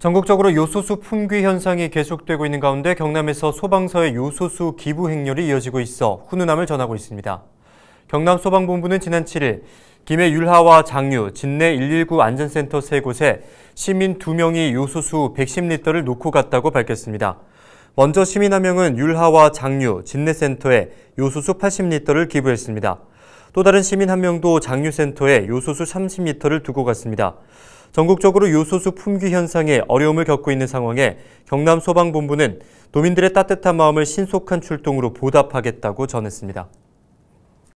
전국적으로 요소수 품귀 현상이 계속되고 있는 가운데 경남에서 소방서의 요소수 기부 행렬이 이어지고 있어 훈훈함을 전하고 있습니다. 경남소방본부는 지난 7일 김해 율하와 장류, 진내 119 안전센터 세 곳에 시민 2명이 요소수 110리터를 놓고 갔다고 밝혔습니다. 먼저 시민 한 명은 율하와 장류, 진내센터에 요소수 80리터를 기부했습니다. 또 다른 시민 한 명도 장류센터에 요소수 30리터를 두고 갔습니다. 전국적으로 요소수 품귀 현상에 어려움을 겪고 있는 상황에 경남 소방본부는 도민들의 따뜻한 마음을 신속한 출동으로 보답하겠다고 전했습니다.